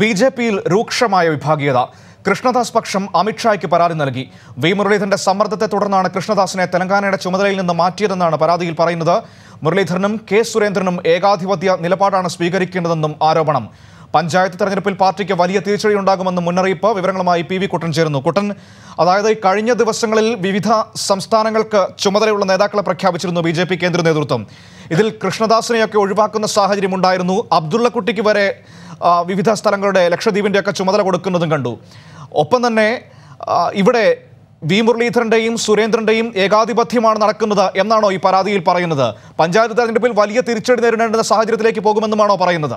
B J പിയിൽ രൂക്ഷമായ വിഭാഗീയത കൃഷ്ണദാസ് പക്ഷം അമിത്ഷായ്ക്ക് പരാതി നൽകി വി മുരളീധരന്റെ സമ്മർദ്ദത്തെ തുടർന്നാണ് കൃഷ്ണദാസിനെ തെലങ്കാനയുടെ ചുമതലയിൽ നിന്ന് മാറ്റിയതെന്നാണ് പരാതിയിൽ പറയുന്നത് മുരളീധരനും കെ സുരേന്ദ്രനും ഏകാധിപത്യ നിലപാടാണ് സ്വീകരിക്കേണ്ടതെന്നും ആരോപണം പഞ്ചായത്ത് തെരഞ്ഞെടുപ്പിൽ പാർട്ടിക്ക് വലിയ തിരിച്ചടി ഉണ്ടാകുമെന്ന് മുന്നറിയിപ്പ് വിവരങ്ങളുമായി പി വി കുട്ടൻ ചേരുന്നു കുട്ടൻ അതായത് കഴിഞ്ഞ ദിവസങ്ങളിൽ വിവിധ സംസ്ഥാനങ്ങൾക്ക് ചുമതലയുള്ള നേതാക്കളെ പ്രഖ്യാപിച്ചിരുന്നു ബി ജെ പി കേന്ദ്ര നേതൃത്വം ഇതിൽ കൃഷ്ണദാസിനെയൊക്കെ ഒഴിവാക്കുന്ന സാഹചര്യം ഉണ്ടായിരുന്നു അബ്ദുള്ളക്കുട്ടിക്ക് വരെ വിവിധ സ്ഥലങ്ങളുടെ ലക്ഷദ്വീപിൻ്റെയൊക്കെ ചുമതല കൊടുക്കുന്നതും കണ്ടു ഒപ്പം തന്നെ ഇവിടെ വി മുരളീധരന്റെയും സുരേന്ദ്രന്റെയും ഏകാധിപത്യമാണ് നടക്കുന്നത് എന്നാണോ ഈ പരാതിയിൽ പറയുന്നത് പഞ്ചായത്ത് തെരഞ്ഞെടുപ്പിൽ വലിയ തിരിച്ചടി നേരിടേണ്ടുന്ന സാഹചര്യത്തിലേക്ക് പോകുമെന്നുമാണോ പറയുന്നത്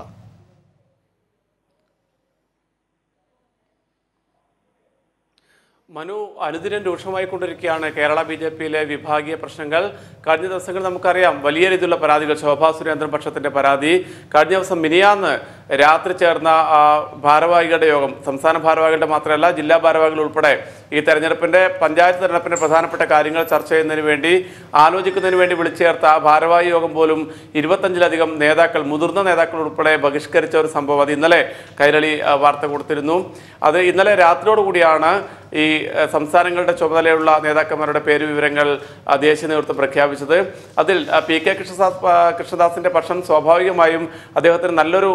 മനു അനുദിനം കൊണ്ടിരിക്കുകയാണ് കേരള ബി ജെ പിയിലെ വിഭാഗീയ പ്രശ്നങ്ങൾ കഴിഞ്ഞ ദിവസങ്ങൾ നമുക്കറിയാം വലിയ രീതിയിലുള്ള പരാതികൾ ശോഭാ സുരേന്ദ്രൻ പക്ഷത്തിന്റെ പരാതി കഴിഞ്ഞ ദിവസം മിനിയാന്ന് രാത്രി ചേർന്ന ഭാരവാഹികളുടെ യോഗം സംസ്ഥാന ഭാരവാഹികളുടെ മാത്രമല്ല ജില്ലാ ഭാരവാഹികൾ ഉൾപ്പെടെ ഈ തെരഞ്ഞെടുപ്പിന്റെ പഞ്ചായത്ത് തെരഞ്ഞെടുപ്പിന്റെ പ്രധാനപ്പെട്ട കാര്യങ്ങൾ ചർച്ച ചെയ്യുന്നതിന് വേണ്ടി ആലോചിക്കുന്നതിന് വേണ്ടി വിളിച്ചു ചേർത്ത ആ ഭാരവാഹി യോഗം പോലും ഇരുപത്തഞ്ചിലധികം നേതാക്കൾ മുതിർന്ന നേതാക്കൾ ഉൾപ്പെടെ ബഹിഷ്കരിച്ച ഒരു സംഭവം അത് ഇന്നലെ കൈരളി വാർത്ത കൊടുത്തിരുന്നു അത് ഇന്നലെ രാത്രിയോടുകൂടിയാണ് ഈ സംസ്ഥാനങ്ങളുടെ ചുമതലയുള്ള നേതാക്കന്മാരുടെ പേര് വിവരങ്ങൾ ദേശീയ നേതൃത്വം പ്രഖ്യാപിച്ചത് അതിൽ പി കെ കൃഷ്ണദാസ് കൃഷ്ണദാസിന്റെ പക്ഷം സ്വാഭാവികമായും അദ്ദേഹത്തിന് നല്ലൊരു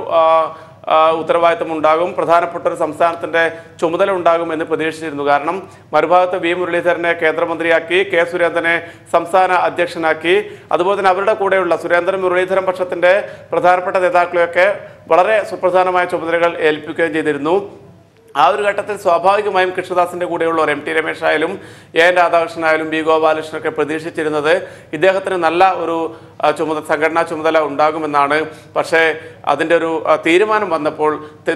ഉത്തരവാദിത്തം ഉണ്ടാകും പ്രധാനപ്പെട്ട ഒരു സംസ്ഥാനത്തിൻ്റെ ചുമതല ഉണ്ടാകും എന്ന് പ്രതീക്ഷിച്ചിരുന്നു കാരണം മറുഭാഗത്ത് വി മുരളീധരനെ കേന്ദ്രമന്ത്രിയാക്കി കെ സുരേന്ദ്രനെ സംസ്ഥാന അധ്യക്ഷനാക്കി അതുപോലെ തന്നെ അവരുടെ കൂടെയുള്ള സുരേന്ദ്രൻ മുരളീധരൻ പക്ഷത്തിൻ്റെ പ്രധാനപ്പെട്ട നേതാക്കളെയൊക്കെ വളരെ സുപ്രധാനമായ ചുമതലകൾ ഏൽപ്പിക്കുകയും ചെയ്തിരുന്നു ആ ഒരു ഘട്ടത്തിൽ സ്വാഭാവികമായും കൃഷ്ണദാസിന്റെ കൂടെയുള്ളവർ എം ടി രമേശ് ആയാലും എ എൻ രാധാകൃഷ്ണൻ ആയാലും ബി ഗോപാലകൃഷ്ണനൊക്കെ പ്രതീക്ഷിച്ചിരുന്നത് ഇദ്ദേഹത്തിന് നല്ല ഒരു ചുമതല സംഘടനാ ചുമതല ഉണ്ടാകുമെന്നാണ് പക്ഷേ അതിൻ്റെ ഒരു തീരുമാനം വന്നപ്പോൾ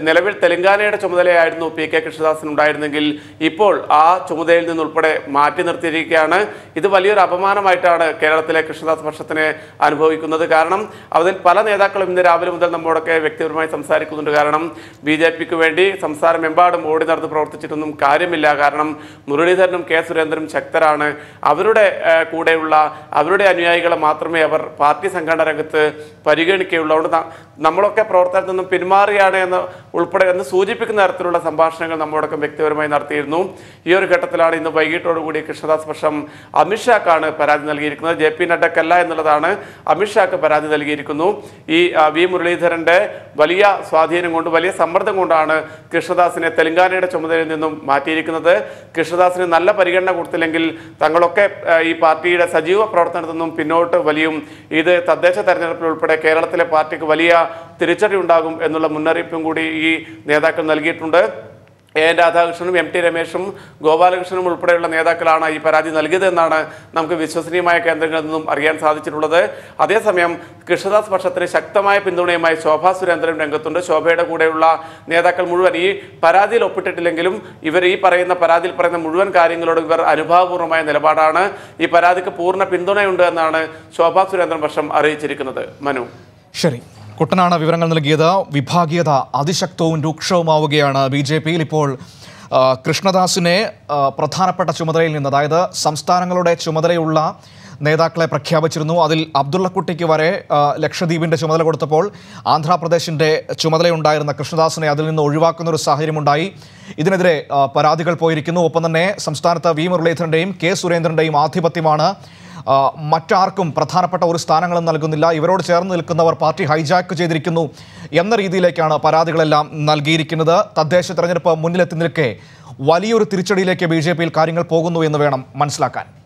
നിലവിൽ തെലങ്കാനയുടെ ചുമതലയായിരുന്നു പി കെ കൃഷ്ണദാസൻ ഉണ്ടായിരുന്നെങ്കിൽ ഇപ്പോൾ ആ ചുമതലയിൽ നിന്നുൾപ്പെടെ മാറ്റി നിർത്തിയിരിക്കുകയാണ് ഇത് വലിയൊരു അപമാനമായിട്ടാണ് കേരളത്തിലെ കൃഷ്ണദാസ് പക്ഷത്തിനെ അനുഭവിക്കുന്നത് കാരണം അതിൽ പല നേതാക്കളും ഇന്ന് രാവിലെ മുതൽ നമ്മോടൊക്കെ വ്യക്തിപരമായി സംസാരിക്കുന്നുണ്ട് കാരണം ബി ജെ പിക്ക് വേണ്ടി സംസ്ഥാനമെമ്പാടും ഓടി നടന്ന് പ്രവർത്തിച്ചിട്ടൊന്നും കാര്യമില്ല കാരണം മുരളീധരനും കെ സുരേന്ദ്രനും ശക്തരാണ് അവരുടെ കൂടെയുള്ള അവരുടെ അനുയായികളെ മാത്രമേ അവർ പാർട്ടി സംഘടന രംഗത്ത് പരിഗണിക്കുകയുള്ളൂ അവിടെ നമ്മളൊക്കെ പ്രവർത്തനത്തിൽ നിന്നും പിന്മാറുകയാണ് എന്ന് ഉൾപ്പെടെ എന്ന് സൂചിപ്പിക്കുന്ന തരത്തിലുള്ള സംഭാഷണങ്ങൾ നമ്മളോടൊക്കെ വ്യക്തിപരമായി നടത്തിയിരുന്നു ഈ ഒരു ഘട്ടത്തിലാണ് ഇന്ന് വൈകിട്ടോടുകൂടി കൃഷ്ണദാസ് പക്ഷം അമിത്ഷാക്കാണ് പരാതി നൽകിയിരിക്കുന്നത് ജെ പി നഡ്ഡക്കല്ല എന്നുള്ളതാണ് അമിത്ഷാക്ക് പരാതി നൽകിയിരിക്കുന്നു ഈ വി മുരളീധരൻ്റെ വലിയ സ്വാധീനം കൊണ്ട് വലിയ സമ്മർദ്ദം കൊണ്ടാണ് കൃഷ്ണദാസിനെ തെലങ്കാനയുടെ ചുമതലയിൽ നിന്നും മാറ്റിയിരിക്കുന്നത് കൃഷ്ണദാസിന് നല്ല പരിഗണന കൊടുത്തില്ലെങ്കിൽ തങ്ങളൊക്കെ ഈ പാർട്ടിയുടെ സജീവ പ്രവർത്തനത്തിൽ നിന്നും പിന്നോട്ട് വലിയ ഇത് തദ്ദേശ തെരഞ്ഞെടുപ്പിൽ ഉൾപ്പെടെ കേരളത്തിലെ പാർട്ടിക്ക് വലിയ തിരിച്ചടി ഉണ്ടാകും എന്നുള്ള മുന്നറിയിപ്പും കൂടി ഈ നേതാക്കൾ നൽകിയിട്ടുണ്ട് എൻ രാധാകൃഷ്ണനും എം ടി രമേശും ഗോപാലകൃഷ്ണനും ഉൾപ്പെടെയുള്ള നേതാക്കളാണ് ഈ പരാതി നൽകിയതെന്നാണ് നമുക്ക് വിശ്വസനീയമായ കേന്ദ്രങ്ങളിൽ നിന്നും അറിയാൻ സാധിച്ചിട്ടുള്ളത് അതേസമയം കൃഷ്ണദാസ് പക്ഷത്തിന് ശക്തമായ പിന്തുണയുമായി ശോഭാ സുരേന്ദ്രനും രംഗത്തുണ്ട് ശോഭയുടെ കൂടെയുള്ള നേതാക്കൾ മുഴുവൻ ഈ പരാതിയിൽ ഒപ്പിട്ടിട്ടില്ലെങ്കിലും ഇവർ ഈ പറയുന്ന പരാതിയിൽ പറയുന്ന മുഴുവൻ കാര്യങ്ങളോട് ഇവർ അനുഭാവപൂർവ്വമായ നിലപാടാണ് ഈ പരാതിക്ക് പൂർണ്ണ പിന്തുണയുണ്ട് എന്നാണ് ശോഭാ സുരേന്ദ്രൻ പക്ഷം അറിയിച്ചിരിക്കുന്നത് മനു ശരി കുട്ടനാണ് വിവരങ്ങൾ നൽകിയത് വിഭാഗീയത അതിശക്തവും രൂക്ഷവുമാവുകയാണ് ബി ജെ പിയിൽ ഇപ്പോൾ കൃഷ്ണദാസിനെ പ്രധാനപ്പെട്ട ചുമതലയിൽ നിന്ന് അതായത് സംസ്ഥാനങ്ങളുടെ ചുമതലയുള്ള നേതാക്കളെ പ്രഖ്യാപിച്ചിരുന്നു അതിൽ അബ്ദുള്ളക്കുട്ടിക്ക് വരെ ലക്ഷദ്വീപിൻ്റെ ചുമതല കൊടുത്തപ്പോൾ ആന്ധ്രാപ്രദേശിൻ്റെ ചുമതലയുണ്ടായിരുന്ന കൃഷ്ണദാസിനെ അതിൽ നിന്ന് ഒഴിവാക്കുന്ന ഒരു സാഹചര്യമുണ്ടായി ഇതിനെതിരെ പരാതികൾ പോയിരിക്കുന്നു ഒപ്പം തന്നെ സംസ്ഥാനത്ത് വി മുരളീധരൻ്റെയും കെ സുരേന്ദ്രൻ്റെയും ആധിപത്യമാണ് മറ്റാർക്കും പ്രധാനപ്പെട്ട ഒരു സ്ഥാനങ്ങളും നൽകുന്നില്ല ഇവരോട് ചേർന്ന് നിൽക്കുന്നവർ പാർട്ടി ഹൈജാക്ക് ചെയ്തിരിക്കുന്നു എന്ന രീതിയിലേക്കാണ് പരാതികളെല്ലാം നൽകിയിരിക്കുന്നത് തദ്ദേശ തെരഞ്ഞെടുപ്പ് മുന്നിലെത്തി നിൽക്കെ വലിയൊരു തിരിച്ചടിയിലേക്ക് ബി കാര്യങ്ങൾ പോകുന്നു എന്ന് വേണം മനസ്സിലാക്കാൻ